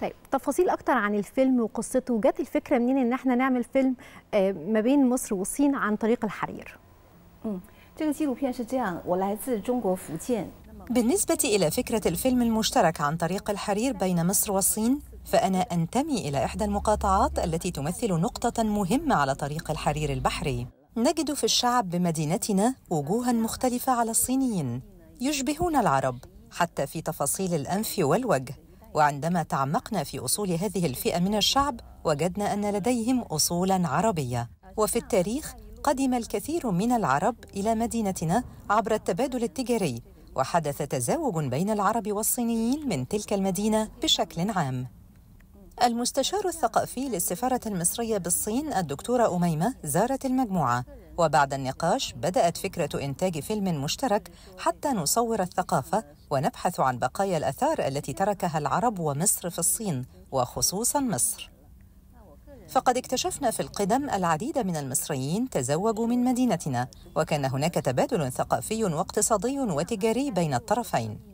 طيب تفاصيل اكتر عن الفيلم وقصته وجات الفكره منين ان احنا نعمل فيلم آه، ما بين مصر والصين عن طريق الحرير بالنسبة إلى فكرة الفيلم المشترك عن طريق الحرير بين مصر والصين فأنا أنتمي إلى إحدى المقاطعات التي تمثل نقطة مهمة على طريق الحرير البحري نجد في الشعب بمدينتنا وجوها مختلفة على الصينيين يشبهون العرب حتى في تفاصيل الأنف والوجه وعندما تعمقنا في أصول هذه الفئة من الشعب وجدنا أن لديهم أصولاً عربية وفي التاريخ قدم الكثير من العرب إلى مدينتنا عبر التبادل التجاري وحدث تزاوج بين العرب والصينيين من تلك المدينة بشكل عام المستشار الثقافي للسفارة المصرية بالصين الدكتورة أميمة زارت المجموعة وبعد النقاش بدأت فكرة إنتاج فيلم مشترك حتى نصور الثقافة ونبحث عن بقايا الأثار التي تركها العرب ومصر في الصين وخصوصا مصر فقد اكتشفنا في القدم العديد من المصريين تزوجوا من مدينتنا وكان هناك تبادل ثقافي واقتصادي وتجاري بين الطرفين